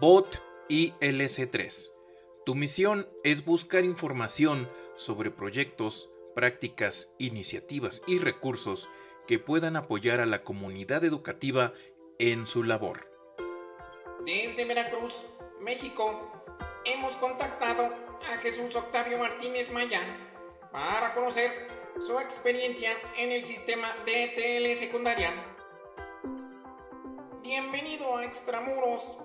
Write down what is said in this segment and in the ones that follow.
BOT y LC3. Tu misión es buscar información sobre proyectos, prácticas, iniciativas y recursos que puedan apoyar a la comunidad educativa en su labor. Desde Veracruz, México, hemos contactado a Jesús Octavio Martínez Mayán para conocer su experiencia en el sistema de ETL secundaria. Bienvenido a Extramuros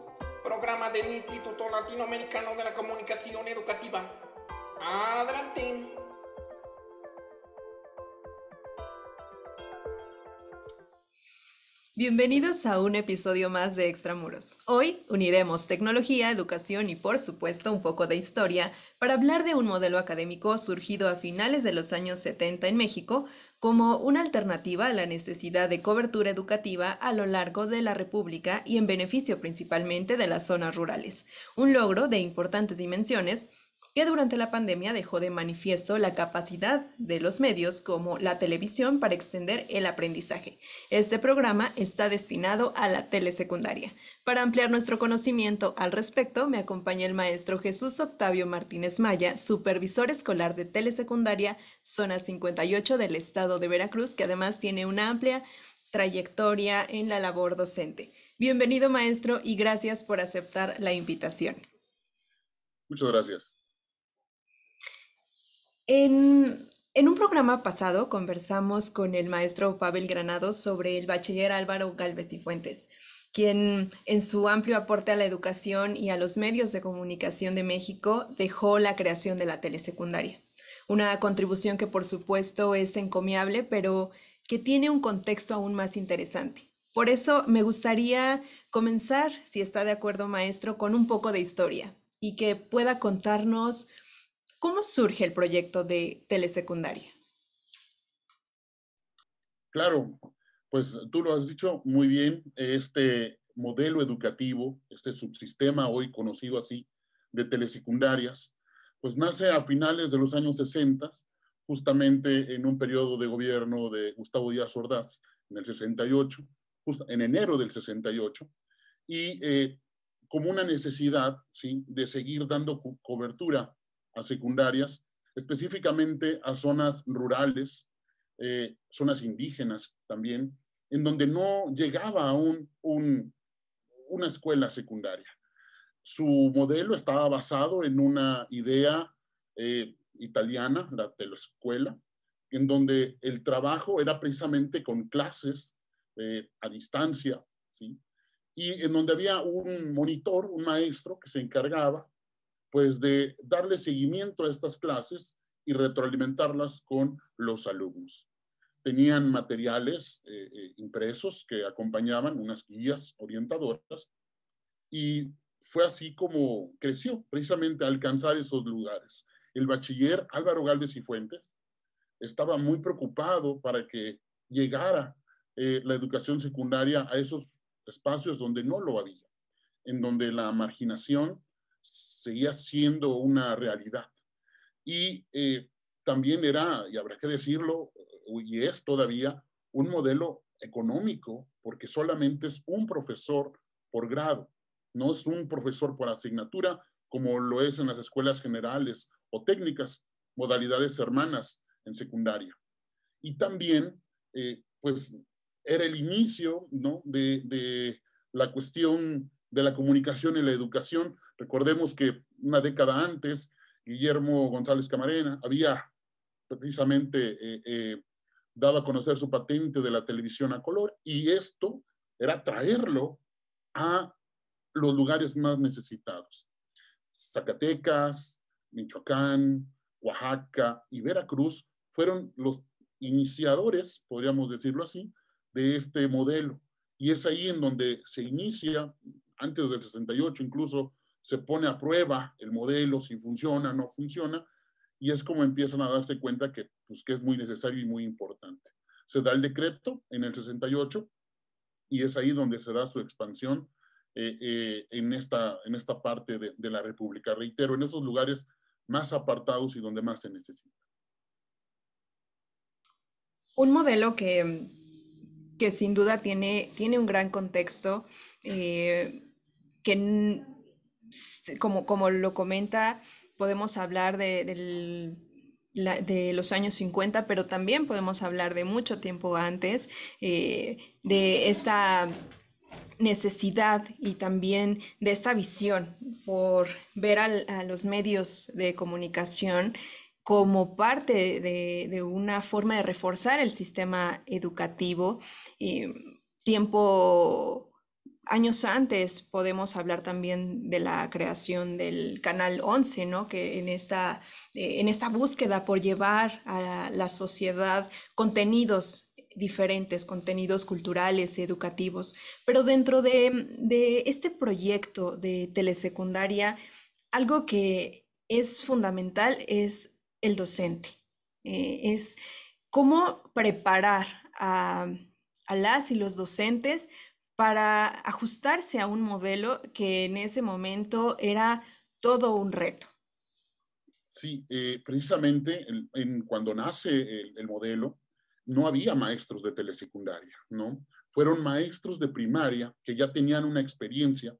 programa del Instituto Latinoamericano de la Comunicación Educativa. Adelante. Bienvenidos a un episodio más de Extramuros. Hoy uniremos tecnología, educación y por supuesto un poco de historia para hablar de un modelo académico surgido a finales de los años 70 en México, como una alternativa a la necesidad de cobertura educativa a lo largo de la República y en beneficio principalmente de las zonas rurales, un logro de importantes dimensiones que durante la pandemia dejó de manifiesto la capacidad de los medios como la televisión para extender el aprendizaje. Este programa está destinado a la telesecundaria. Para ampliar nuestro conocimiento al respecto, me acompaña el maestro Jesús Octavio Martínez Maya, supervisor escolar de telesecundaria, zona 58 del estado de Veracruz, que además tiene una amplia trayectoria en la labor docente. Bienvenido, maestro, y gracias por aceptar la invitación. Muchas gracias. En, un programa pasado conversamos con el maestro Pavel Granado sobre el bachiller Álvaro Galvez y Fuentes, quien en su amplio aporte a la educación y a los medios de comunicación de México dejó la creación de la telesecundaria. Una contribución que por supuesto es encomiable, pero que tiene un contexto aún más interesante. Por eso me gustaría comenzar, si está de acuerdo maestro, con un poco de historia y que pueda contarnos ¿Cómo surge el proyecto de telesecundaria? Claro, pues tú lo has dicho muy bien, este modelo educativo, este subsistema hoy conocido así de telesecundarias, pues nace a finales de los años 60, justamente en un periodo de gobierno de Gustavo Díaz Ordaz, en el 68, justo en enero del 68, y eh, como una necesidad de seguir dando cobertura a secundarias, específicamente a zonas rurales, eh, zonas indígenas también, en donde no llegaba aún una escuela secundaria. Su modelo estaba basado en una idea eh, italiana, la escuela, en donde el trabajo era precisamente con clases eh, a distancia, y en donde había un monitor, un maestro que se encargaba pues de darle seguimiento a estas clases y retroalimentarlas con los alumnos. Tenían materiales eh, eh, impresos que acompañaban unas guías orientadoras y fue así como creció precisamente alcanzar esos lugares. El bachiller Álvaro Galvez y Fuentes estaba muy preocupado para que llegara eh, la educación secundaria a esos espacios donde no lo había, en donde la marginación seguía siendo una realidad. Y eh, también era, y habrá que decirlo, y es todavía un modelo económico, porque solamente es un profesor por grado, no es un profesor por asignatura, como lo es en las escuelas generales o técnicas, modalidades hermanas en secundaria. Y también, eh, pues, era el inicio de, de la cuestión de la comunicación y la educación, Recordemos que una década antes, Guillermo González Camarena había precisamente eh, eh, dado a conocer su patente de la televisión a color y esto era traerlo a los lugares más necesitados. Zacatecas, Michoacán, Oaxaca y Veracruz fueron los iniciadores, podríamos decirlo así, de este modelo. Y es ahí en donde se inicia, antes del 68 incluso, se pone a prueba el modelo, si funciona, no funciona, y es como empiezan a darse cuenta que, pues, que es muy necesario y muy importante. Se da el decreto en el 68 y es ahí donde se da su expansión eh, eh, en, esta, en esta parte de, la República. Reitero, en esos lugares más apartados y donde más se necesita. Un modelo que, que sin duda tiene, tiene un gran contexto, eh, que como, como lo comenta, podemos hablar de, los años 50, pero también podemos hablar de mucho tiempo antes, eh, de esta necesidad y también de esta visión por ver a los medios de comunicación como parte de, una forma de reforzar el sistema educativo, eh, tiempo años antes podemos hablar también de la creación del Canal 11, que eh, en esta, búsqueda por llevar a la sociedad contenidos diferentes, contenidos culturales, educativos. Pero dentro de, este proyecto de telesecundaria, algo que es fundamental es el docente, eh, es cómo preparar a las y los docentes para ajustarse a un modelo que en ese momento era todo un reto. Sí, eh, precisamente en, cuando nace el, modelo, no había maestros de telesecundaria, ¿no? Fueron maestros de primaria que ya tenían una experiencia,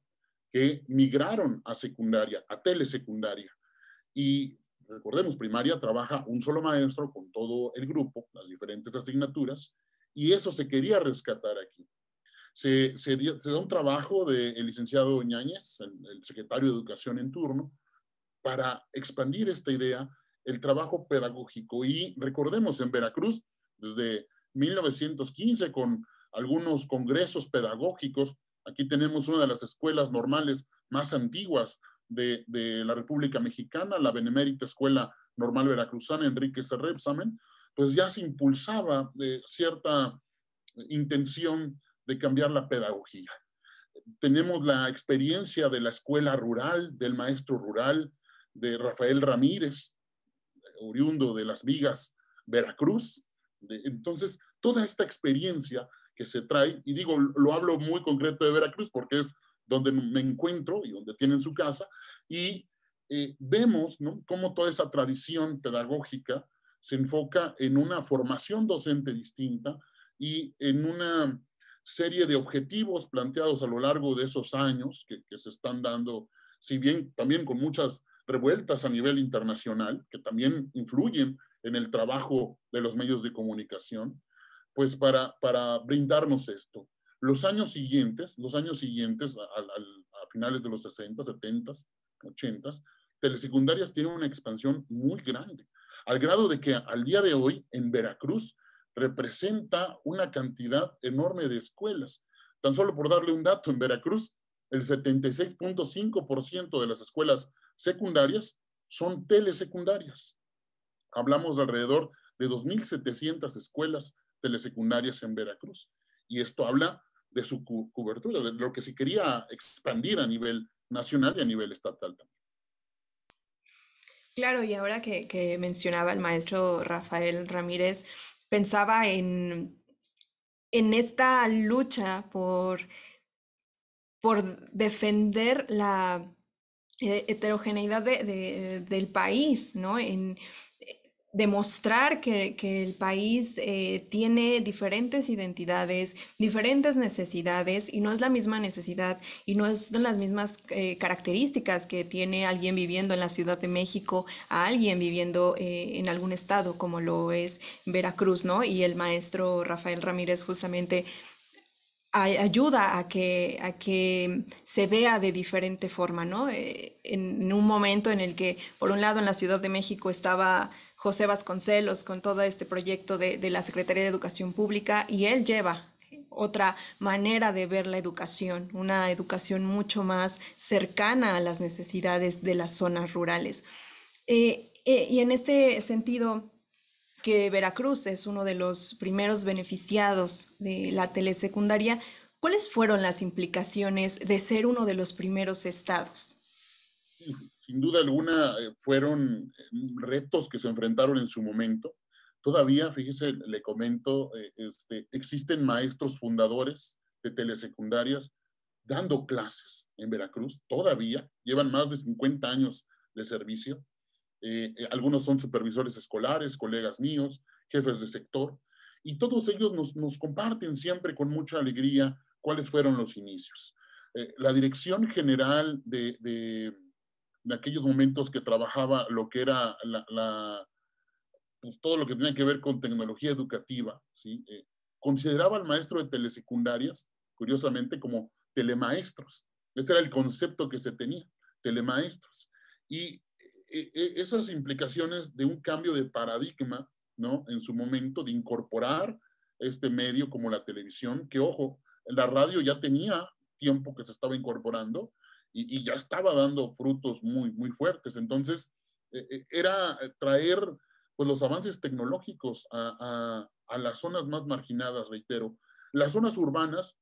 que migraron a secundaria, a telesecundaria. Y recordemos, primaria trabaja un solo maestro con todo el grupo, las diferentes asignaturas, y eso se quería rescatar aquí se, da un trabajo del licenciado Ñañez, el, secretario de Educación en turno, para expandir esta idea, el trabajo pedagógico. Y recordemos, en Veracruz, desde 1915, con algunos congresos pedagógicos, aquí tenemos una de las escuelas normales más antiguas de, la República Mexicana, la Benemérita Escuela Normal Veracruzana Enrique C. pues ya se impulsaba de eh, cierta eh, intención de cambiar la pedagogía. Tenemos la experiencia de la escuela rural, del maestro rural, de Rafael Ramírez, oriundo de Las Vigas, Veracruz. Entonces, toda esta experiencia que se trae, y digo, lo hablo muy concreto de Veracruz porque es donde me encuentro y donde tienen su casa, y eh, vemos cómo toda esa tradición pedagógica se enfoca en una formación docente distinta y en una serie de objetivos planteados a lo largo de esos años que, se están dando, si bien también con muchas revueltas a nivel internacional, que también influyen en el trabajo de los medios de comunicación, pues para, para brindarnos esto. Los años siguientes, los años siguientes, a, finales de los 60, 70, 80, telesecundarias tienen una expansión muy grande, al grado de que al día de hoy en Veracruz representa una cantidad enorme de escuelas. Tan solo por darle un dato, en Veracruz el 76.5% de las escuelas secundarias son telesecundarias. Hablamos de alrededor de 2.700 escuelas telesecundarias en Veracruz. Y esto habla de su cobertura, de lo que se quería expandir a nivel nacional y a nivel estatal también. Claro, y ahora que, que mencionaba el maestro Rafael Ramírez, pensaba en, en esta lucha por, por defender la eh, heterogeneidad del país, ¿no? demostrar que, el país eh, tiene diferentes identidades, diferentes necesidades y no es la misma necesidad y no son las mismas eh, características que tiene alguien viviendo en la Ciudad de México a alguien viviendo eh, en algún estado como lo es Veracruz, ¿no? Y el maestro Rafael Ramírez justamente ayuda a que, a que se vea de diferente forma, ¿no? en un momento en el que, por un lado, en la Ciudad de México estaba José Vasconcelos con todo este proyecto de, la Secretaría de Educación Pública y él lleva otra manera de ver la educación, una educación mucho más cercana a las necesidades de las zonas rurales. Eh, eh, y en este sentido, que Veracruz es uno de los primeros beneficiados de la telesecundaria, ¿cuáles fueron las implicaciones de ser uno de los primeros estados? sin duda alguna eh, fueron eh, retos que se enfrentaron en su momento. Todavía, fíjese, le comento, eh, este, existen maestros fundadores de telesecundarias dando clases en Veracruz, todavía, llevan más de 50 años de servicio. algunos son supervisores escolares, colegas míos, jefes de sector, y todos ellos nos, comparten siempre con mucha alegría cuáles fueron los inicios. la Dirección General de en aquellos momentos que trabajaba lo que era pues, todo lo que tenía que ver con tecnología educativa, ¿sí? Eh, consideraba al maestro de telesecundarias, curiosamente, como telemaestros. Ese era el concepto que se tenía, telemaestros. Y eh, eh, esas implicaciones de un cambio de paradigma, ¿no? En su momento, de incorporar este medio como la televisión, que ojo, la radio ya tenía tiempo que se estaba incorporando, y, ya estaba dando frutos muy, muy fuertes. Entonces, eh, eh, era traer pues, los avances tecnológicos a, las zonas más marginadas, reitero. Las zonas urbanas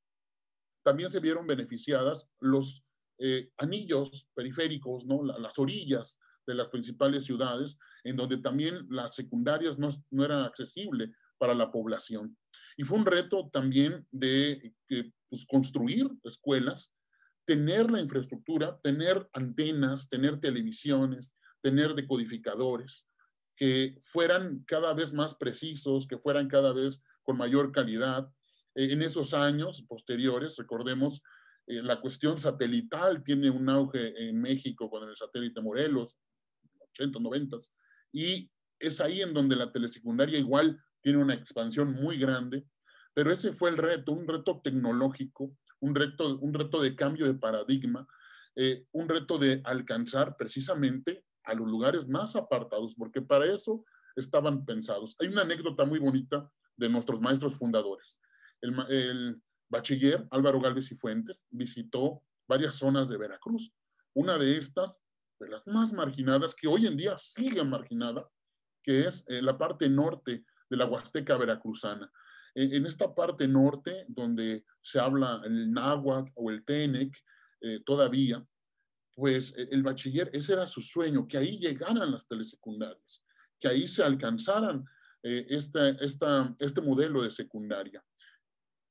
también se vieron beneficiadas los eh, anillos periféricos, ¿no? las orillas de las principales ciudades, en donde también las secundarias no, eran accesibles para la población. Y fue un reto también de pues, construir escuelas tener la infraestructura, tener antenas, tener televisiones, tener decodificadores que fueran cada vez más precisos, que fueran cada vez con mayor calidad. Eh, en esos años posteriores, recordemos, eh, la cuestión satelital tiene un auge en México con el satélite Morelos, 80, 90, y es ahí en donde la telesecundaria igual tiene una expansión muy grande, pero ese fue el reto, un reto tecnológico un reto, un reto de cambio de paradigma, eh, un reto de alcanzar precisamente a los lugares más apartados, porque para eso estaban pensados. Hay una anécdota muy bonita de nuestros maestros fundadores. El, bachiller Álvaro Galvez y Fuentes visitó varias zonas de Veracruz. Una de estas, de las más marginadas, que hoy en día sigue marginada, que es eh, la parte norte de la Huasteca Veracruzana. En, esta parte norte, donde se habla el náhuatl o el tenec eh, todavía, pues e, el bachiller, ese era su sueño, que ahí llegaran las telesecundarias, que ahí se alcanzaran eh, este modelo de secundaria.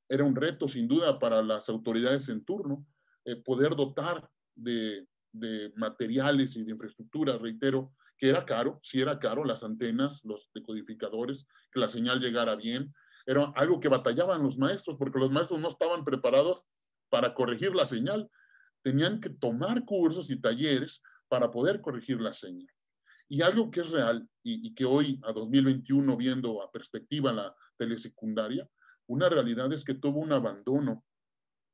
Era un reto, sin duda, para las autoridades en turno, eh, poder dotar de, de, materiales y de infraestructura, reitero, que era caro, si sí era caro, las antenas, los decodificadores, que la señal llegara bien, era algo que batallaban los maestros porque los maestros no estaban preparados para corregir la señal. Tenían que tomar cursos y talleres para poder corregir la señal. Y algo que es real y, que hoy, a 2021, viendo a perspectiva la telesecundaria, una realidad es que tuvo un abandono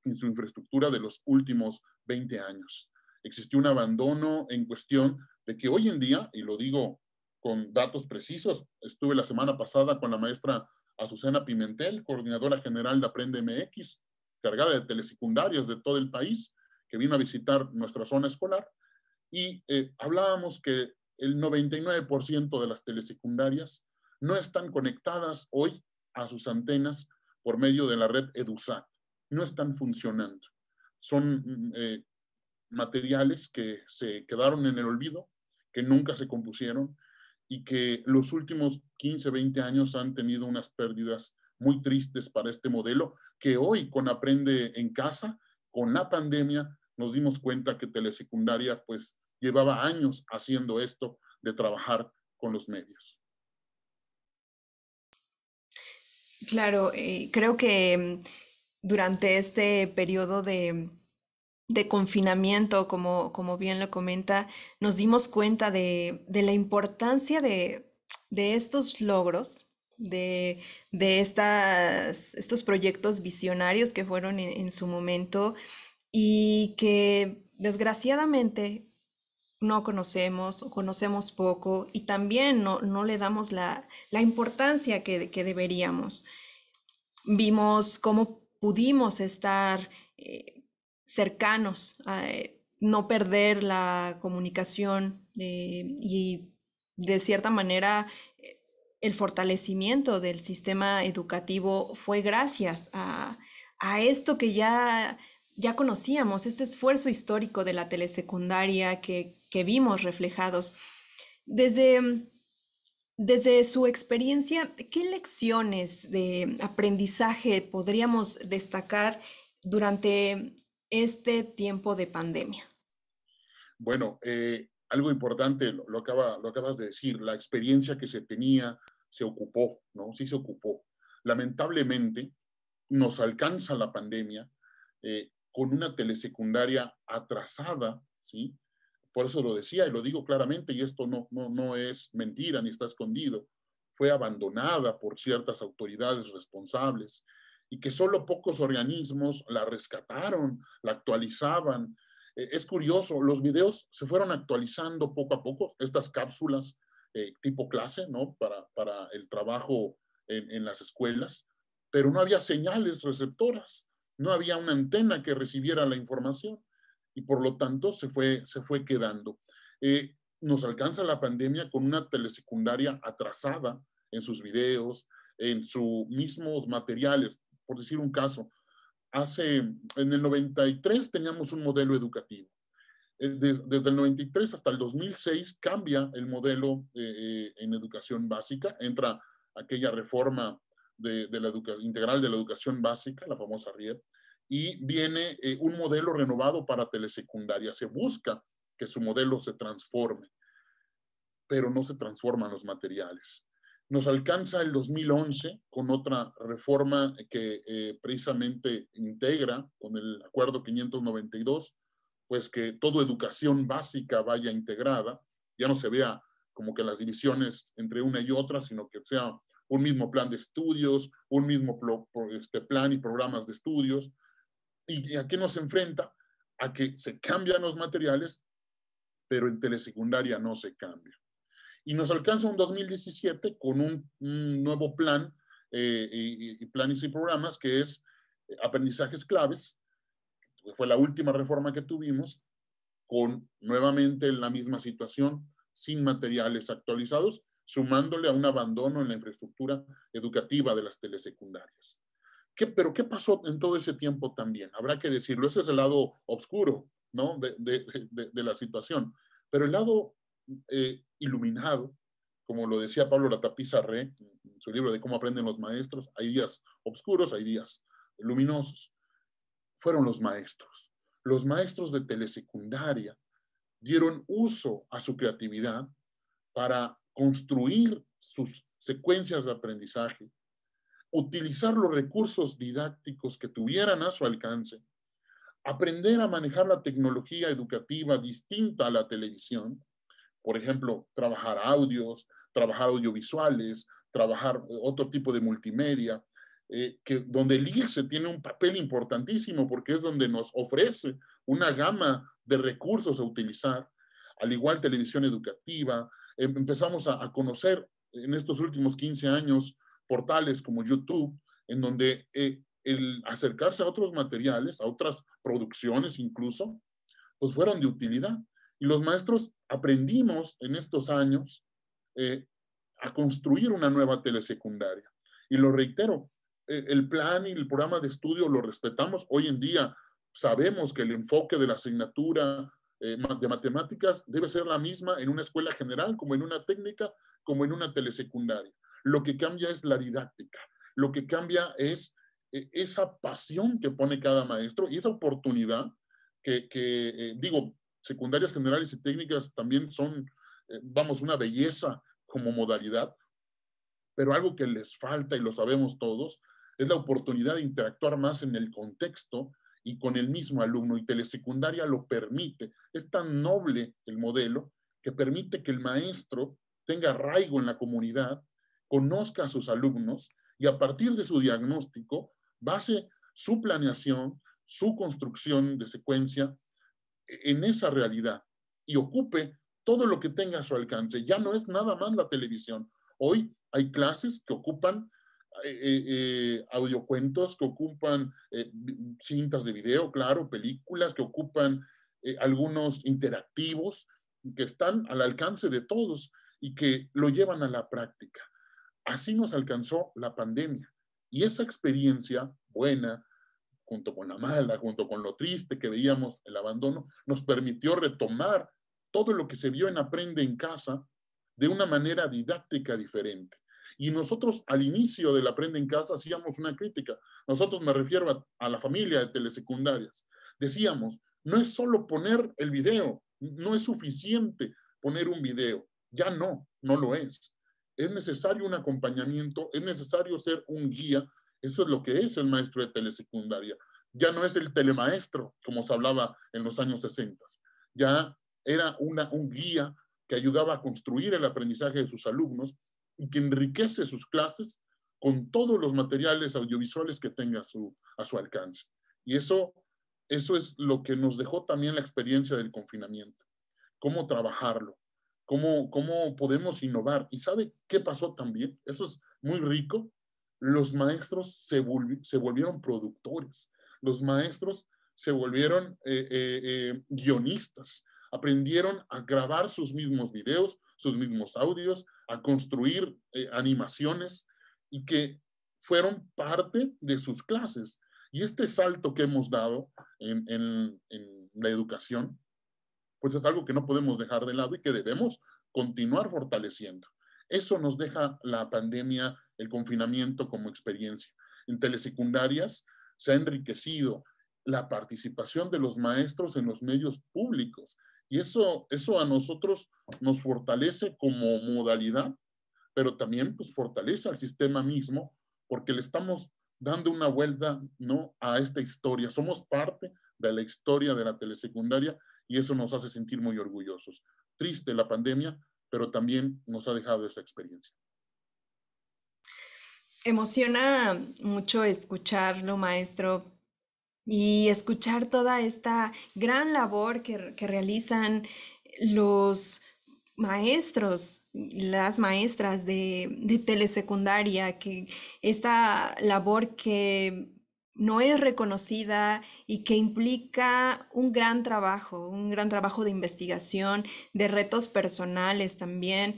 en su infraestructura de los últimos 20 años. Existió un abandono en cuestión de que hoy en día, y lo digo con datos precisos, estuve la semana pasada con la maestra Azucena Pimentel, coordinadora general de Aprende MX, cargada de telesecundarias de todo el país, que vino a visitar nuestra zona escolar, y eh, hablábamos que el 99% de las telesecundarias no están conectadas hoy a sus antenas por medio de la red EDUSAT, no están funcionando. Son mm, eh, materiales que se quedaron en el olvido, que nunca se compusieron y que los últimos 15, 20 años han tenido unas pérdidas muy tristes para este modelo, que hoy con Aprende en Casa, con la pandemia, nos dimos cuenta que telesecundaria pues llevaba años haciendo esto de trabajar con los medios. Claro, eh, creo que mm, durante este periodo de, de confinamiento, como, como bien lo comenta, nos dimos cuenta de, la importancia de, estos logros, de, estas, estos proyectos visionarios que fueron en, su momento y que desgraciadamente no conocemos o conocemos poco y también no, le damos la, importancia que, deberíamos. Vimos cómo pudimos estar eh, cercanos, a eh, no perder la comunicación eh, y de cierta manera eh, el fortalecimiento del sistema educativo fue gracias a, esto que ya, ya conocíamos, este esfuerzo histórico de la telesecundaria que, que vimos reflejados. Desde, desde su experiencia, ¿qué lecciones de aprendizaje podríamos destacar durante este tiempo de pandemia? Bueno, eh, algo importante, lo, lo acabas de decir, la experiencia que se tenía se ocupó, ¿no? Sí se ocupó. Lamentablemente, nos alcanza la pandemia eh, con una telesecundaria atrasada, ¿sí? Por eso lo decía y lo digo claramente, y esto no, no es mentira ni está escondido, fue abandonada por ciertas autoridades responsables y que solo pocos organismos la rescataron, la actualizaban. Eh, es curioso, los videos se fueron actualizando poco a poco, estas cápsulas eh, tipo clase, ¿no? Para, para el trabajo en, las escuelas, pero no había señales receptoras, no había una antena que recibiera la información y por lo tanto se fue, se fue quedando. Eh, nos alcanza la pandemia con una telesecundaria atrasada en sus videos, en sus mismos materiales por decir un caso, hace, en el 93 teníamos un modelo educativo. Eh, desde, el 93 hasta el 2006 cambia el modelo eh, eh, en educación básica, entra aquella reforma de, la integral de la educación básica, la famosa RIEP, y viene un modelo renovado para telesecundaria. Se busca que su modelo se transforme, pero no se transforman los materiales. Nos alcanza el 2011 con otra reforma que eh, precisamente integra con el acuerdo 592, pues que toda educación básica vaya integrada, ya no se vea como que las divisiones entre una y otra, sino que sea un mismo plan de estudios, un mismo este, plan y programas de estudios. ¿Y a qué nos enfrenta? A que se cambian los materiales, pero en telesecundaria no se cambia y nos alcanza un 2017 con un, nuevo plan eh, y, planes y programas que es eh, aprendizajes claves, que fue la última reforma que tuvimos, con nuevamente la misma situación, sin materiales actualizados, sumándole a un abandono en la infraestructura educativa de las telesecundarias. ¿Qué, pero ¿qué pasó en todo ese tiempo también? Habrá que decirlo, ese es el lado oscuro ¿no? de, de, de la situación. Pero el lado eh, iluminado, como lo decía Pablo la Latapizarre en su libro de cómo aprenden los maestros, hay días oscuros, hay días luminosos. Fueron los maestros. Los maestros de telesecundaria dieron uso a su creatividad para construir sus secuencias de aprendizaje, utilizar los recursos didácticos que tuvieran a su alcance, aprender a manejar la tecnología educativa distinta a la televisión, por ejemplo, trabajar audios, trabajar audiovisuales, trabajar otro tipo de multimedia, eh, que donde el se tiene un papel importantísimo porque es donde nos ofrece una gama de recursos a utilizar, al igual televisión educativa. Em, empezamos a, conocer en estos últimos 15 años portales como YouTube, en donde eh, el acercarse a otros materiales, a otras producciones incluso, pues fueron de utilidad. Y los maestros aprendimos en estos años eh, a construir una nueva telesecundaria. Y lo reitero, eh, el plan y el programa de estudio lo respetamos. Hoy en día sabemos que el enfoque de la asignatura eh, de matemáticas debe ser la misma en una escuela general, como en una técnica, como en una telesecundaria. Lo que cambia es la didáctica. Lo que cambia es esa pasión que pone cada maestro y esa oportunidad que, que digo, secundarias generales y técnicas también son, eh, vamos, una belleza como modalidad, pero algo que les falta, y lo sabemos todos, es la oportunidad de interactuar más en el contexto y con el mismo alumno, y telesecundaria lo permite. Es tan noble el modelo que permite que el maestro tenga arraigo en la comunidad, conozca a sus alumnos y a partir de su diagnóstico base su planeación, su construcción de secuencia en esa realidad y ocupe todo lo que tenga a su alcance. Ya no es nada más la televisión. Hoy hay clases que ocupan eh, eh, eh, audiocuentos, que ocupan cintas de video, claro, películas, que ocupan algunos interactivos, que están al alcance de todos y que lo llevan a la práctica. Así nos alcanzó la pandemia. Y esa experiencia buena, junto con la mala, junto con lo triste que veíamos el abandono, nos permitió retomar todo lo que se vio en Aprende en Casa de una manera didáctica diferente. Y nosotros al inicio del Aprende en Casa hacíamos una crítica. Nosotros me refiero a, a la familia de telesecundarias. Decíamos, no es solo poner el video, no es suficiente poner un video. Ya no, no lo es. Es necesario un acompañamiento, es necesario ser un guía, eso es lo que es el maestro de telesecundaria. Ya no es el telemaestro, como se hablaba en los años 60. Ya era un guía que ayudaba a construir el aprendizaje de sus alumnos y que enriquece sus clases con todos los materiales audiovisuales que tenga a su, a su alcance. Y eso, eso es lo que nos dejó también la experiencia del confinamiento, cómo trabajarlo, cómo, cómo podemos innovar. ¿Y sabe qué pasó también? Eso es muy rico los maestros se, volvieron productores, los maestros se volvieron eh, eh, eh, guionistas, aprendieron a grabar sus mismos videos, sus mismos audios, a construir animaciones y que fueron parte de sus clases. Y este salto que hemos dado en, en, la educación, pues es algo que no podemos dejar de lado y que debemos continuar fortaleciendo. Eso nos deja la pandemia el confinamiento como experiencia. En telesecundarias se ha enriquecido la participación de los maestros en los medios públicos y eso, eso a nosotros nos fortalece como modalidad, pero también pues, fortalece al sistema mismo porque le estamos dando una vuelta ¿no? a esta historia. Somos parte de la historia de la telesecundaria y eso nos hace sentir muy orgullosos. Triste la pandemia, pero también nos ha dejado esa experiencia emociona mucho escucharlo, maestro, y escuchar toda esta gran labor que, realizan los maestros, las maestras de, de, telesecundaria, que esta labor que no es reconocida y que implica un gran trabajo, un gran trabajo de investigación, de retos personales también,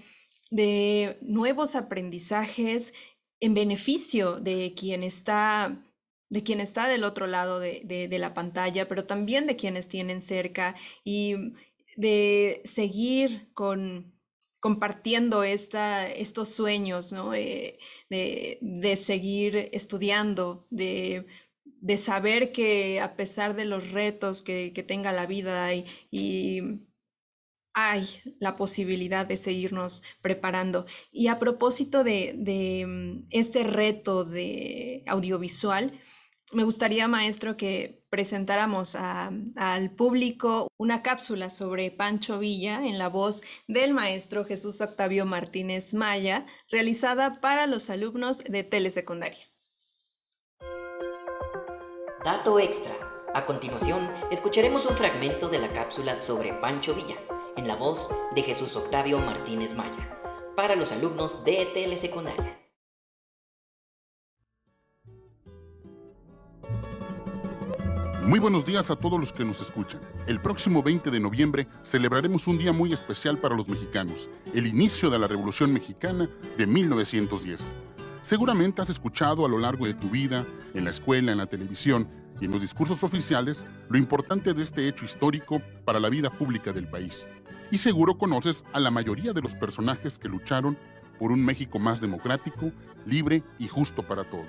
de nuevos aprendizajes en beneficio de quien está de quien está del otro lado de, la pantalla, pero también de quienes tienen cerca y mm, de seguir con compartiendo esta, estos sueños, eh, de, seguir estudiando, de, saber que a pesar de los retos que, tenga la vida y mm, hay la posibilidad de seguirnos preparando. Y a propósito de, mm, este reto de audiovisual, me gustaría, maestro, que presentáramos al público una cápsula sobre Pancho Villa en la voz del maestro Jesús Octavio Martínez Maya, realizada para los alumnos de telesecundaria. Dato extra. A continuación, escucharemos un fragmento de la cápsula sobre Pancho Villa, en la voz de Jesús Octavio Martínez Maya, para los alumnos de telesecundaria. Muy buenos días a todos los que nos escuchan. El próximo 20 de noviembre celebraremos un día muy especial para los mexicanos, el inicio de la Revolución Mexicana de 1910. Seguramente has escuchado a lo largo de tu vida, en la escuela, en la televisión, y en los discursos oficiales lo importante de este hecho histórico para la vida pública del país. Y seguro conoces a la mayoría de los personajes que lucharon por un México más democrático, libre y justo para todos,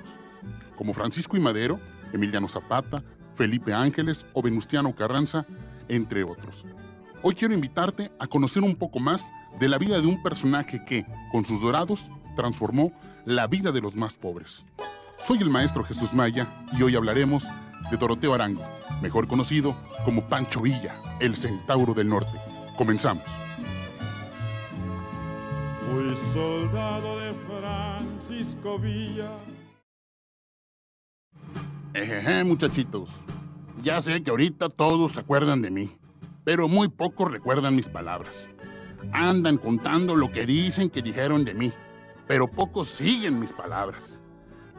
como Francisco y Madero, Emiliano Zapata, Felipe Ángeles o Venustiano Carranza, entre otros. Hoy quiero invitarte a conocer un poco más de la vida de un personaje que, con sus dorados, transformó la vida de los más pobres. Soy el maestro Jesús Maya y hoy hablaremos de Doroteo Arango, mejor conocido como Pancho Villa, el Centauro del Norte. Comenzamos. Fui soldado de Francisco Villa. Ejeje, muchachitos. Ya sé que ahorita todos se acuerdan de mí, pero muy pocos recuerdan mis palabras. Andan contando lo que dicen que dijeron de mí, pero pocos siguen mis palabras.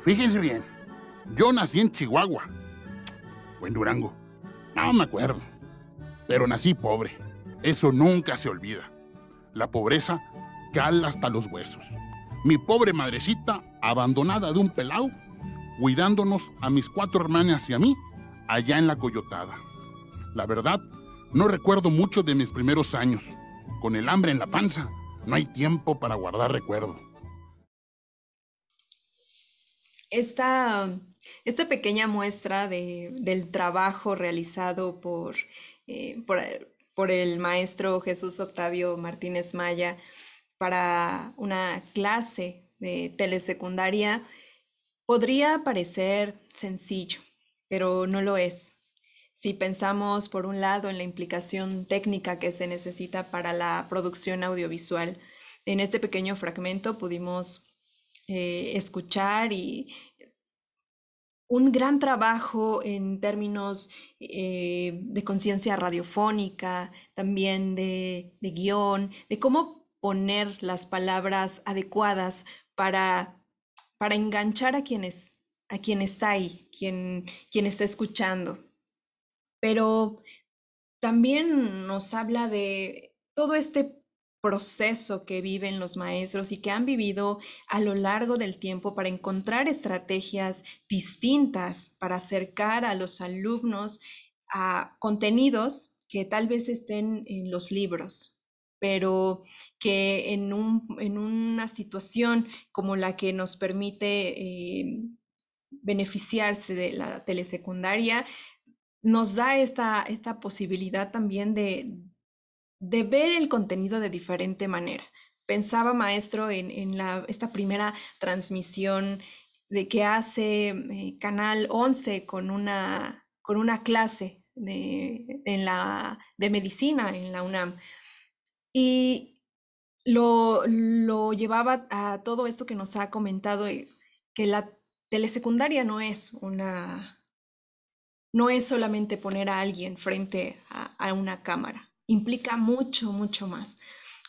Fíjense bien, yo nací en Chihuahua, en Durango. No me acuerdo. Pero nací pobre. Eso nunca se olvida. La pobreza cala hasta los huesos. Mi pobre madrecita, abandonada de un pelao, cuidándonos a mis cuatro hermanas y a mí, allá en la Coyotada. La verdad, no recuerdo mucho de mis primeros años. Con el hambre en la panza, no hay tiempo para guardar recuerdo esta, um, esta pequeña muestra del trabajo realizado por, eh, eh, por, el maestro Jesús Octavio Martínez Maya para una clase de telesecundaria podría parecer sencillo, pero no lo es. Si pensamos, por un lado, en la implicación técnica que se necesita para la producción audiovisual, en este pequeño fragmento pudimos eh, escuchar y un gran trabajo en términos eh, de conciencia radiofónica, también de, guión, de cómo poner las palabras adecuadas para, para enganchar a quienes a quien está ahí, quien, quien está escuchando. Pero también nos habla de todo este proceso que viven los maestros y que han vivido a lo largo del tiempo para encontrar estrategias distintas para acercar a los alumnos a contenidos que tal vez estén en los libros, pero que en, una situación como la que nos permite eh, beneficiarse de la telesecundaria, nos da esta, esta posibilidad también de, de ver el contenido de diferente manera. Pensaba, maestro, en, esta primera transmisión de que hace eh, Canal 11 con una, clase de, medicina en la UNAM. Y lo, llevaba a todo esto que nos ha comentado, eh, que la telesecundaria no es una, no es solamente poner a alguien frente a una cámara, implica mucho, mucho más.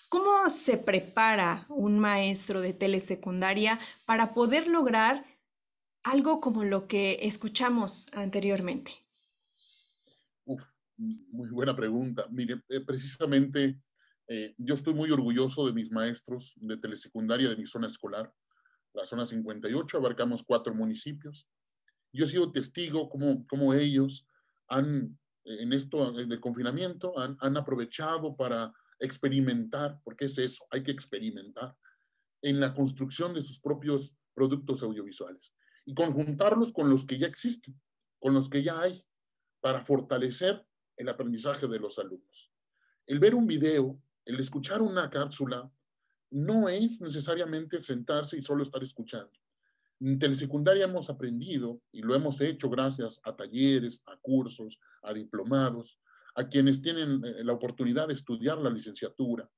¿Cómo se prepara un maestro de telesecundaria para poder lograr algo como lo que escuchamos anteriormente? Uf, muy buena pregunta. Mire, eh, precisamente eh, yo estoy muy orgulloso de mis maestros de telesecundaria de mi zona escolar. La zona 58 abarcamos cuatro municipios. Yo he sido testigo como, como ellos han en esto eh, de confinamiento han, han, aprovechado para experimentar, porque es eso, hay que experimentar en la construcción de sus propios productos audiovisuales y conjuntarlos con los que ya existen, con los que ya hay, para fortalecer el aprendizaje de los alumnos. El ver un video, el escuchar una cápsula, no es necesariamente sentarse y solo estar escuchando. En telesecundaria hemos aprendido, y lo hemos hecho gracias a talleres, a cursos, a diplomados, a quienes tienen eh, la oportunidad de estudiar la licenciatura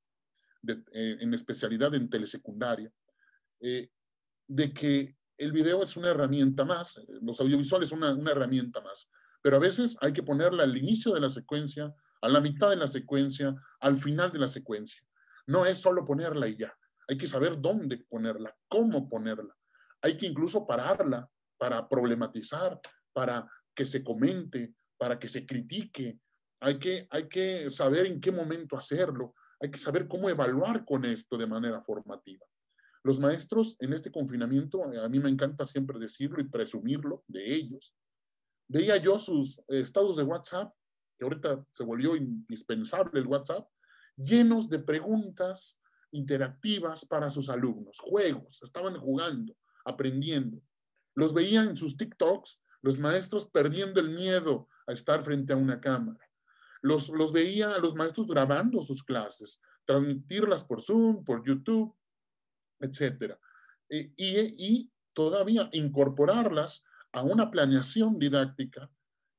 eh, en especialidad en telesecundaria, eh, de que el video es una herramienta más, los audiovisuales son una herramienta más, pero a veces hay que ponerla al inicio de la secuencia, a la mitad de la secuencia, al final de la secuencia. No es solo ponerla y ya, hay que saber dónde ponerla, cómo ponerla hay que incluso pararla para problematizar, para que se comente, para que se critique. Hay que, hay que saber en qué momento hacerlo. Hay que saber cómo evaluar con esto de manera formativa. Los maestros en este confinamiento, eh, a mí me encanta siempre decirlo y presumirlo de ellos. Veía yo sus estados de WhatsApp, que ahorita se volvió indispensable el WhatsApp, llenos de preguntas interactivas para sus alumnos, juegos, estaban jugando aprendiendo. Los veía en sus TikToks, los maestros perdiendo el miedo a estar frente a una cámara. Los, veía a los maestros grabando sus clases, transmitirlas por Zoom, por YouTube, etc. E, y, y todavía incorporarlas a una planeación didáctica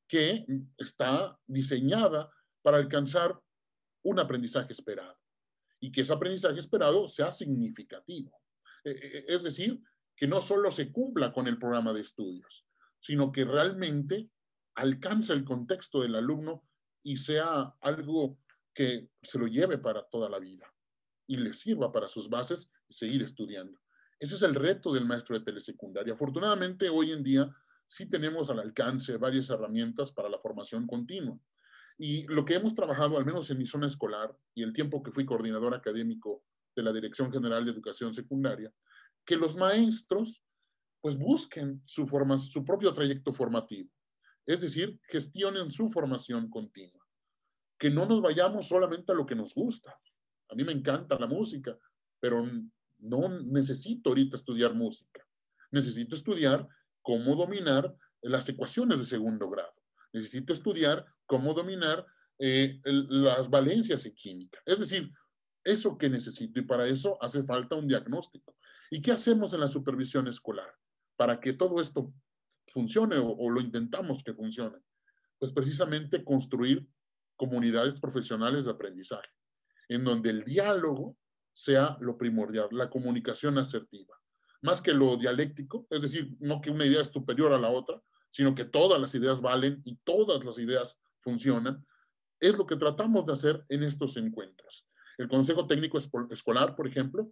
que está diseñada para alcanzar un aprendizaje esperado y que ese aprendizaje esperado sea significativo. E, e, es decir, que no solo se cumpla con el programa de estudios, sino que realmente alcance el contexto del alumno y sea algo que se lo lleve para toda la vida y le sirva para sus bases seguir estudiando. Ese es el reto del maestro de telesecundaria. Afortunadamente, hoy en día sí tenemos al alcance varias herramientas para la formación continua. Y lo que hemos trabajado, al menos en mi zona escolar y el tiempo que fui coordinador académico de la Dirección General de Educación Secundaria, que los maestros pues busquen su, forma, su propio trayecto formativo, es decir, gestionen su formación continua, que no nos vayamos solamente a lo que nos gusta. A mí me encanta la música, pero no necesito ahorita estudiar música. Necesito estudiar cómo dominar las ecuaciones de segundo grado. Necesito estudiar cómo dominar eh, las valencias en química. Es decir, eso que necesito y para eso hace falta un diagnóstico. ¿Y qué hacemos en la supervisión escolar para que todo esto funcione o, lo intentamos que funcione? Pues precisamente construir comunidades profesionales de aprendizaje, en donde el diálogo sea lo primordial, la comunicación asertiva, más que lo dialéctico, es decir, no que una idea es superior a la otra, sino que todas las ideas valen y todas las ideas funcionan, es lo que tratamos de hacer en estos encuentros. El Consejo Técnico Escolar, por ejemplo,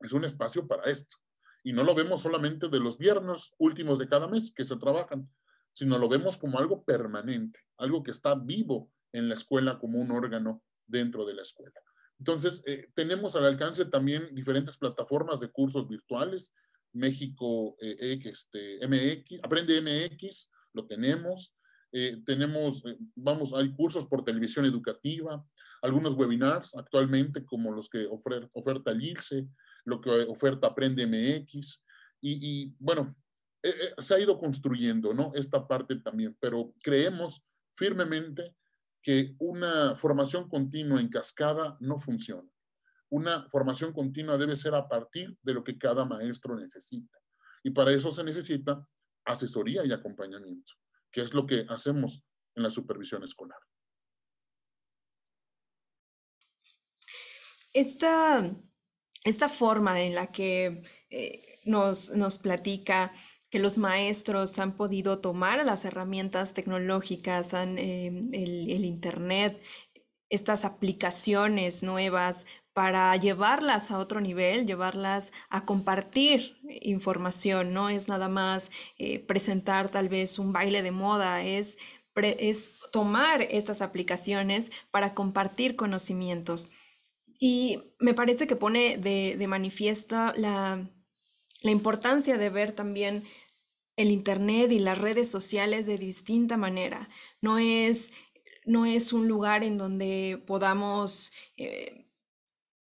es un espacio para esto. Y no lo vemos solamente de los viernes últimos de cada mes que se trabajan, sino lo vemos como algo permanente, algo que está vivo en la escuela como un órgano dentro de la escuela. Entonces, eh, tenemos al alcance también diferentes plataformas de cursos virtuales, México eh, este, MX, Aprende MX, lo tenemos, eh, tenemos, vamos, hay cursos por televisión educativa, algunos webinars actualmente como los que oferta el lo que oferta Aprende MX. Y, bueno, eh, eh, se ha ido construyendo, ¿no? Esta parte también, pero creemos firmemente que una formación continua en cascada no funciona. Una formación continua debe ser a partir de lo que cada maestro necesita. Y para eso se necesita asesoría y acompañamiento, que es lo que hacemos en la supervisión escolar. Esta esta forma en la que eh, nos, platica que los maestros han podido tomar las herramientas tecnológicas, em, el, Internet, estas aplicaciones nuevas para llevarlas a otro nivel, llevarlas a compartir información, no es nada más eh, presentar tal vez un baile de moda, es tomar estas aplicaciones para compartir conocimientos. Y me parece que pone de, de manifiesta la, importancia de ver también el Internet y las redes sociales de distinta manera. No es, no es un lugar en donde podamos eh,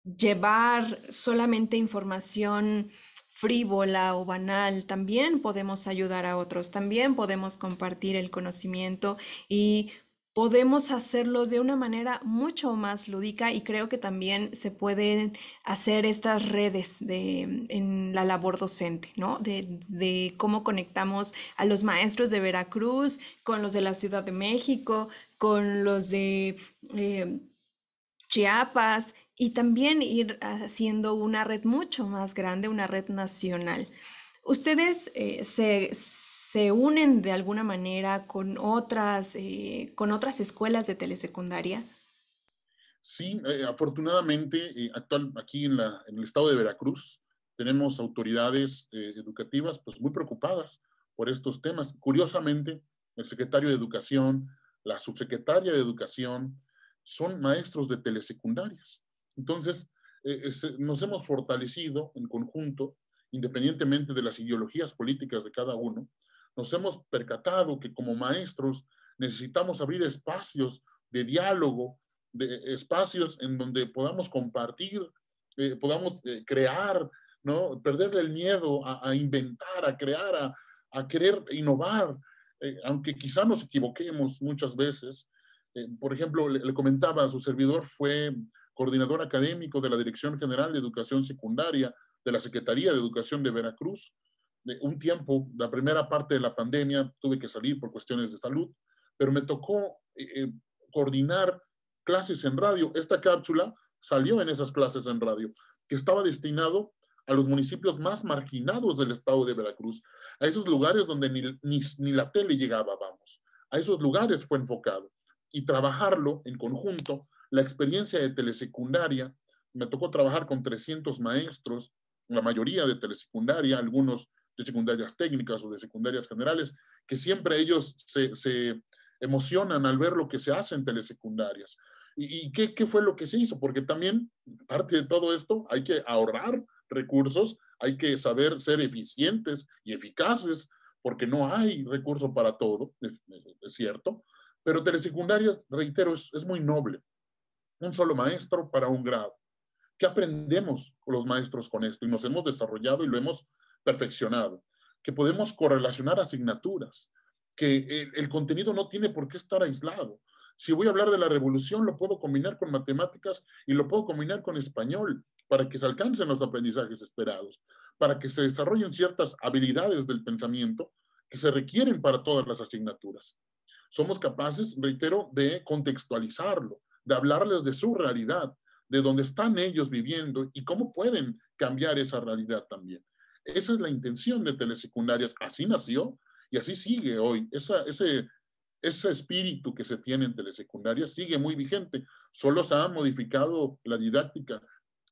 llevar solamente información frívola o banal. También podemos ayudar a otros, también podemos compartir el conocimiento y podemos hacerlo de una manera mucho más lúdica y creo que también se pueden hacer estas redes en la labor docente, ¿no? De, cómo conectamos a los maestros de Veracruz con los de la Ciudad de México, con los de eh, Chiapas y también ir haciendo una red mucho más grande, una red nacional. ¿Ustedes eh, se, unen de alguna manera con otras, eh, con otras escuelas de telesecundaria? Sí, eh, afortunadamente, actual, aquí en, el estado de Veracruz tenemos autoridades educativas pues, muy preocupadas por estos temas. Curiosamente, el secretario de Educación, la subsecretaria de Educación, son maestros de telesecundarias. Entonces, nos hemos fortalecido en conjunto independientemente de las ideologías políticas de cada uno, nos hemos percatado que como maestros necesitamos abrir espacios de diálogo, de espacios en donde podamos compartir, eh, podamos eh, crear, ¿no? Perderle el miedo a, inventar, a crear, a, querer innovar, eh, aunque quizá nos equivoquemos muchas veces. por ejemplo, le, le comentaba, su servidor fue coordinador académico de la Dirección General de Educación Secundaria de la Secretaría de Educación de Veracruz. De un tiempo, la primera parte de la pandemia, tuve que salir por cuestiones de salud, pero me tocó eh, eh, coordinar clases en radio. Esta cápsula salió en esas clases en radio, que estaba destinado a los municipios más marginados del estado de Veracruz, a esos lugares donde ni, ni, ni la tele llegaba, vamos. A esos lugares fue enfocado. Y trabajarlo en conjunto, la experiencia de telesecundaria, me tocó trabajar con 300 maestros, la mayoría de telesecundaria, algunos de secundarias técnicas o de secundarias generales, que siempre ellos se, emocionan al ver lo que se hace en telesecundarias. ¿Y, qué, fue lo que se hizo? Porque también parte de todo esto hay que ahorrar recursos, hay que saber ser eficientes y eficaces, porque no hay recursos para todo, es, cierto, pero telesecundarias, reitero, es muy noble. Un solo maestro para un grado ¿Qué aprendemos los maestros con esto? Y nos hemos desarrollado y lo hemos perfeccionado. Que podemos correlacionar asignaturas, que eh, el, contenido no tiene por qué estar aislado. Si voy a hablar de la revolución, lo puedo combinar con matemáticas y lo puedo combinar con español para que se alcancen los aprendizajes esperados, para que se desarrollen ciertas habilidades del pensamiento que se requieren para todas las asignaturas. Somos capaces, reitero, de contextualizarlo, de hablarles de su realidad, de dónde están ellos viviendo y cómo pueden cambiar esa realidad también. Esa es la intención de telesecundarias. Así nació y así sigue hoy. ese, espíritu que se tiene en telesecundarias sigue muy vigente. Solo se ha modificado la didáctica,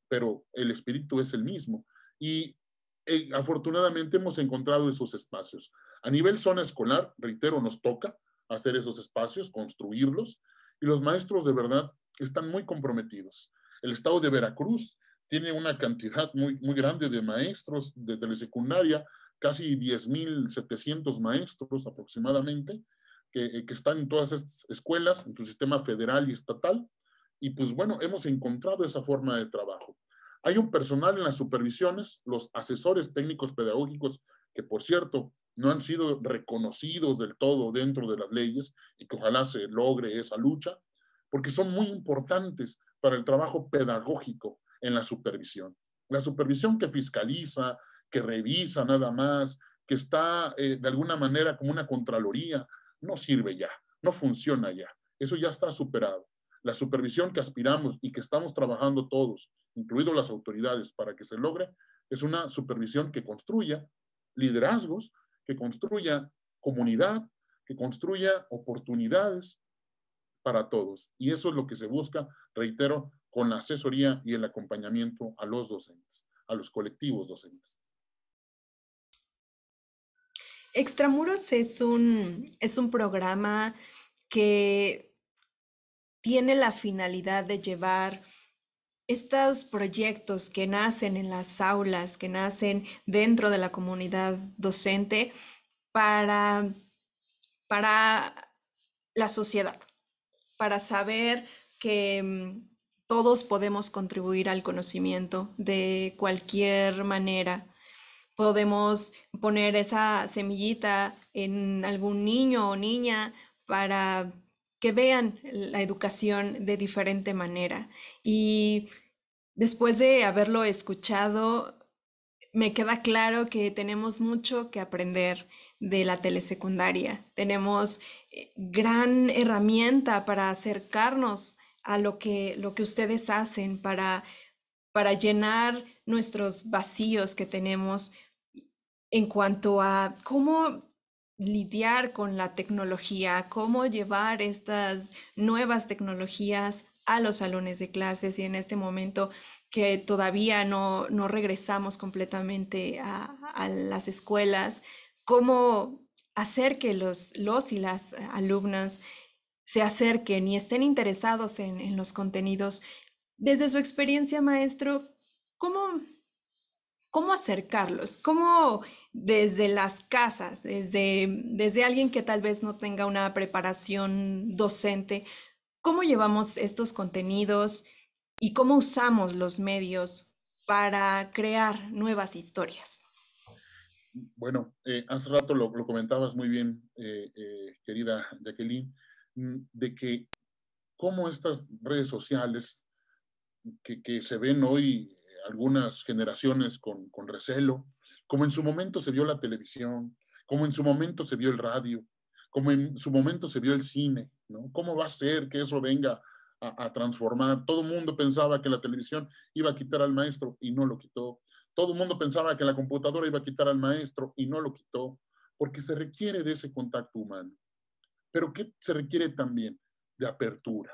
pero el espíritu es el mismo. Y eh, afortunadamente hemos encontrado esos espacios. A nivel zona escolar, reitero, nos toca hacer esos espacios, construirlos, y los maestros de verdad están muy comprometidos. El estado de Veracruz tiene una cantidad muy, muy grande de maestros de telesecundaria, casi 10.700 maestros aproximadamente, que, eh, que, están en todas estas escuelas, en su sistema federal y estatal. Y pues bueno, hemos encontrado esa forma de trabajo. Hay un personal en las supervisiones, los asesores técnicos pedagógicos, que por cierto no han sido reconocidos del todo dentro de las leyes y que ojalá se logre esa lucha, porque son muy importantes para el trabajo pedagógico en la supervisión. La supervisión que fiscaliza, que revisa nada más, que está eh, de alguna manera como una contraloría, no sirve ya, no funciona ya. Eso ya está superado. La supervisión que aspiramos y que estamos trabajando todos, incluidos las autoridades, para que se logre, es una supervisión que construya liderazgos, que construya comunidad, que construya oportunidades, para todos. Y eso es lo que se busca, reitero, con la asesoría y el acompañamiento a los docentes, a los colectivos docentes. Extramuros es un, es un programa que tiene la finalidad de llevar estos proyectos que nacen en las aulas, que nacen dentro de la comunidad docente para, para la sociedad, para saber que mm, todos podemos contribuir al conocimiento de cualquier manera. Podemos poner esa semillita en algún niño o niña para que vean la educación de diferente manera. Y después de haberlo escuchado, me queda claro que tenemos mucho que aprender de la telesecundaria. Tenemos eh, gran herramienta para acercarnos a lo que, lo que ustedes hacen, para, para llenar nuestros vacíos que tenemos en cuanto a cómo lidiar con la tecnología, cómo llevar estas nuevas tecnologías a los salones de clases y en este momento que todavía no, regresamos completamente a, a las escuelas, cómo hacer que los, los y las eh, alumnas se acerquen y estén interesados en, los contenidos. Desde su experiencia, maestro, ¿cómo, cómo acercarlos? ¿Cómo desde las casas, desde alguien que tal vez no tenga una preparación docente, cómo llevamos estos contenidos y cómo usamos los medios para crear nuevas historias? Bueno, eh, hace rato lo, comentabas muy bien, eh, eh, querida Jacqueline, mm, de que cómo estas redes sociales que, se ven hoy algunas generaciones con, recelo, como en su momento se vio la televisión, como en su momento se vio el radio, como en su momento se vio el cine, ¿Cómo va a ser que eso venga a, a transformar? Todo el mundo pensaba que la televisión iba a quitar al maestro y no lo quitó. Todo el mundo pensaba que la computadora iba a quitar al maestro y no lo quitó, porque se requiere de ese contacto humano. Pero ¿qué se requiere también? De apertura,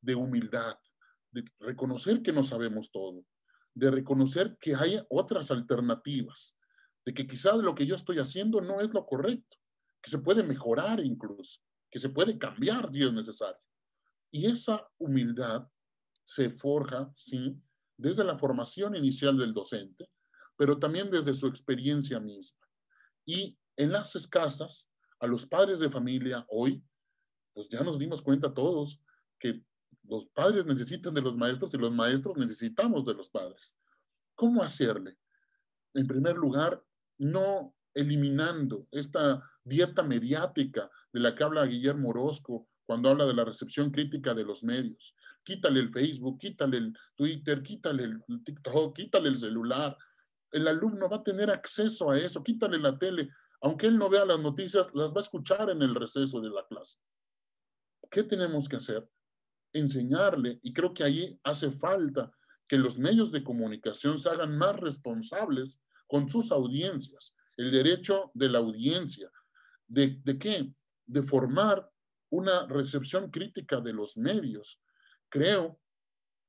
de humildad, de reconocer que no sabemos todo, de reconocer que hay otras alternativas, de que quizás lo que yo estoy haciendo no es lo correcto, que se puede mejorar incluso, que se puede cambiar si es necesario. Y esa humildad se forja, sí, desde la formación inicial del docente, pero también desde su experiencia misma. Y en las escasas, a los padres de familia hoy, pues ya nos dimos cuenta todos que los padres necesitan de los maestros y los maestros necesitamos de los padres. ¿Cómo hacerle? En primer lugar, no eliminando esta dieta mediática de la que habla Guillermo Orozco cuando habla de la recepción crítica de los medios, quítale el Facebook, quítale el Twitter, quítale el TikTok, quítale el celular. El alumno va a tener acceso a eso, quítale la tele. Aunque él no vea las noticias, las va a escuchar en el receso de la clase. ¿Qué tenemos que hacer? Enseñarle, y creo que ahí hace falta que los medios de comunicación se hagan más responsables con sus audiencias, el derecho de la audiencia. ¿De, de qué? De formar una recepción crítica de los medios, Creo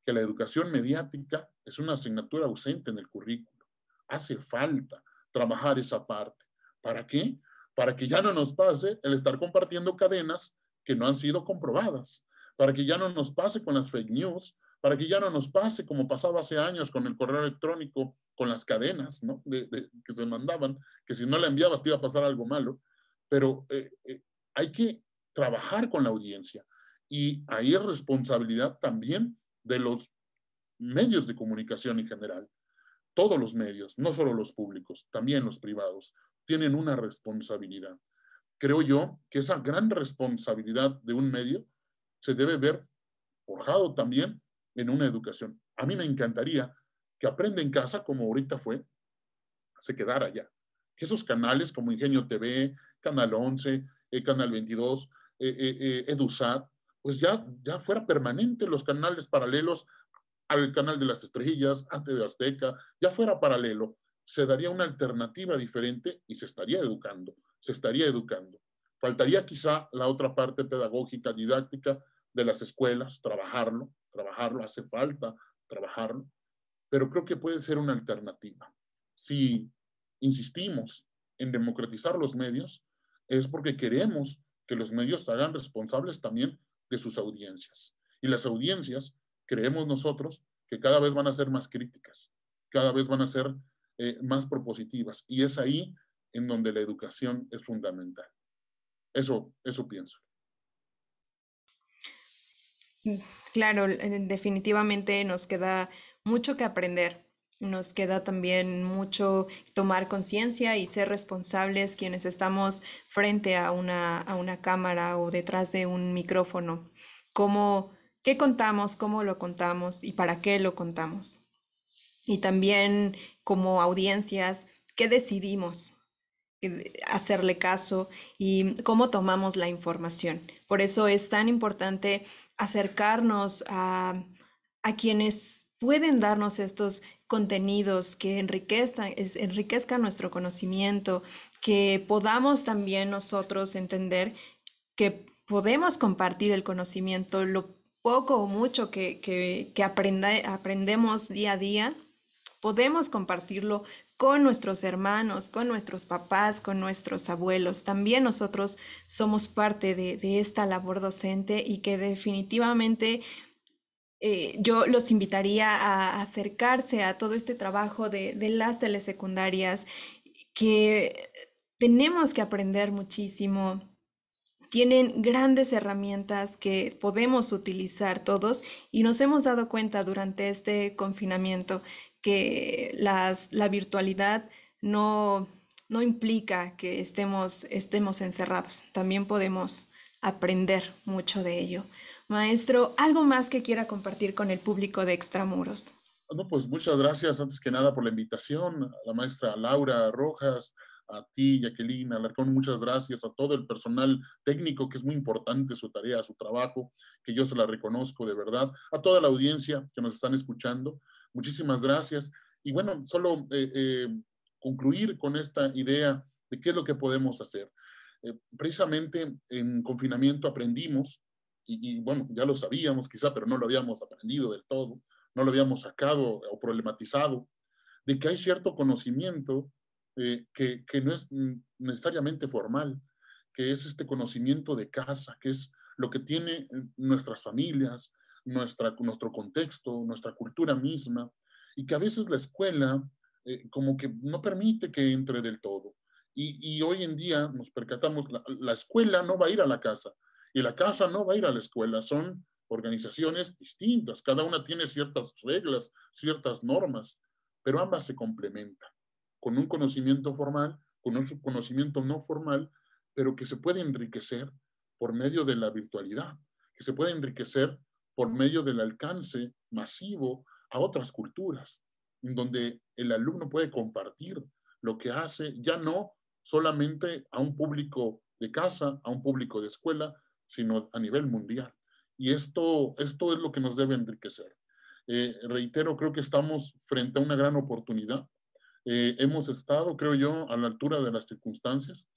que la educación mediática es una asignatura ausente en el currículo. Hace falta trabajar esa parte. ¿Para qué? Para que ya no nos pase el estar compartiendo cadenas que no han sido comprobadas, para que ya no nos pase con las fake news, para que ya no nos pase como pasaba hace años con el correo electrónico, con las cadenas ¿no? que se mandaban, que si no la enviabas te iba a pasar algo malo. Pero eh, eh, hay que trabajar con la audiencia, y ahí es responsabilidad también de los medios de comunicación en general. Todos los medios, no solo los públicos, también los privados, tienen una responsabilidad. Creo yo que esa gran responsabilidad de un medio se debe ver forjado también en una educación. A mí me encantaría que Aprende en Casa, como ahorita fue, se quedara allá. Que esos canales como Ingenio TV, Canal 11, eh, Canal 22, eh, eh, EduSat, pues ya, ya fuera permanente los canales paralelos al canal de las estrellas, antes de Azteca, ya fuera paralelo, se daría una alternativa diferente y se estaría educando, se estaría educando. Faltaría quizá la otra parte pedagógica, didáctica de las escuelas, trabajarlo, trabajarlo, hace falta trabajarlo, pero creo que puede ser una alternativa. Si insistimos en democratizar los medios, es porque queremos que los medios se hagan responsables también de sus audiencias. Y las audiencias, creemos nosotros, que cada vez van a ser más críticas, cada vez van a ser eh, más propositivas. Y es ahí en donde la educación es fundamental. Eso, eso pienso. Claro, eh, definitivamente nos queda mucho que aprender nos queda también mucho tomar conciencia y ser responsables quienes estamos frente a una, a una cámara o detrás de un micrófono. Cómo, ¿Qué contamos? ¿Cómo lo contamos? ¿Y para qué lo contamos? Y también como audiencias, ¿qué decidimos? Eh, hacerle caso y cómo tomamos la información. Por eso es tan importante acercarnos a, a quienes pueden darnos estos contenidos que enriquezcan, enriquezca nuestro conocimiento, que podamos también nosotros entender que podemos compartir el conocimiento, lo poco o mucho que, que, aprendemos día a día, podemos compartirlo con nuestros hermanos, con nuestros papás, con nuestros abuelos. También nosotros somos parte de, de esta labor docente y que definitivamente eh, yo los invitaría a acercarse a todo este trabajo de, las telesecundarias que tenemos que aprender muchísimo. Tienen grandes herramientas que podemos utilizar todos y nos hemos dado cuenta durante este confinamiento que las, la virtualidad no, no implica que estemos, estemos encerrados. También podemos aprender mucho de ello. Maestro, ¿algo más que quiera compartir con el público de Extramuros? No, pues muchas gracias antes que nada por la invitación, a la maestra Laura Rojas, a ti, Jacqueline Alarcón, muchas gracias a todo el personal técnico, que es muy importante su tarea, su trabajo, que yo se la reconozco de verdad, a toda la audiencia que nos están escuchando, muchísimas gracias. Y bueno, solo eh, eh, concluir con esta idea de qué es lo que podemos hacer. Eh, precisamente en confinamiento aprendimos y, bueno, ya lo sabíamos quizá, pero no lo habíamos aprendido del todo, no lo habíamos sacado o problematizado, de que hay cierto conocimiento eh, que, no es necesariamente formal, que es este conocimiento de casa, que es lo que tiene eh, nuestras familias, nuestra, nuestro contexto, nuestra cultura misma, y que a veces la escuela eh, como que no permite que entre del todo. Y, hoy en día nos percatamos, la, escuela no va a ir a la casa, y la casa no va a ir a la escuela, son organizaciones distintas, cada una tiene ciertas reglas, ciertas normas, pero ambas se complementan con un conocimiento formal, con un conocimiento no formal, pero que se puede enriquecer por medio de la virtualidad, que se puede enriquecer por medio del alcance masivo a otras culturas, en donde el alumno puede compartir lo que hace, ya no solamente a un público de casa, a un público de escuela, sino a nivel mundial. Y esto, esto es lo que nos debe enriquecer. Eh, reitero, creo que estamos frente a una gran oportunidad. Eh, hemos estado, creo yo, a la altura de las circunstancias.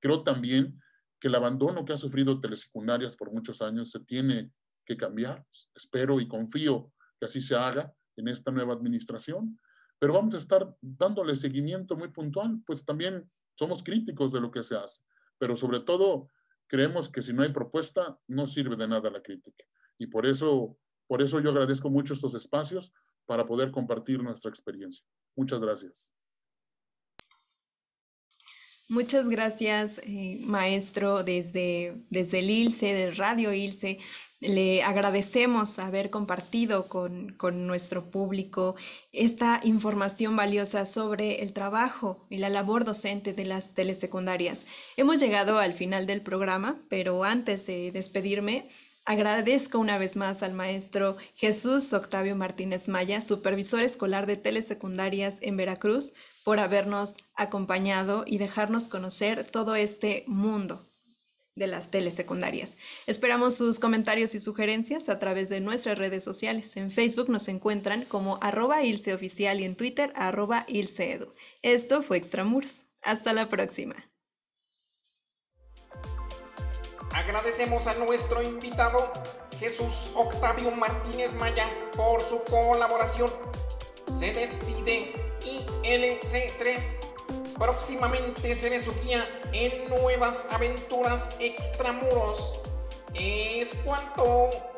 Creo también que el abandono que ha sufrido telesecundarias por muchos años se tiene que cambiar. Espero y confío que así se haga en esta nueva administración. Pero vamos a estar dándole seguimiento muy puntual, pues también somos críticos de lo que se hace, pero sobre todo creemos que si no hay propuesta, no sirve de nada la crítica. Y por eso, por eso yo agradezco mucho estos espacios para poder compartir nuestra experiencia. Muchas gracias. Muchas gracias, eh, maestro, desde, el ILCE, de Radio ILSE. Le agradecemos haber compartido con, con, nuestro público esta información valiosa sobre el trabajo y la labor docente de las telesecundarias. Hemos llegado al final del programa, pero antes de despedirme, agradezco una vez más al maestro Jesús Octavio Martínez Maya, supervisor escolar de telesecundarias en Veracruz, por habernos acompañado y dejarnos conocer todo este mundo de las telesecundarias. Esperamos sus comentarios y sugerencias a través de nuestras redes sociales. En Facebook nos encuentran como arroba y en Twitter arroba Esto fue Extramuros. Hasta la próxima. Agradecemos a nuestro invitado Jesús Octavio Martínez Maya por su colaboración. Se despide lc 3 Próximamente seré su guía en nuevas aventuras extramuros. Es cuanto.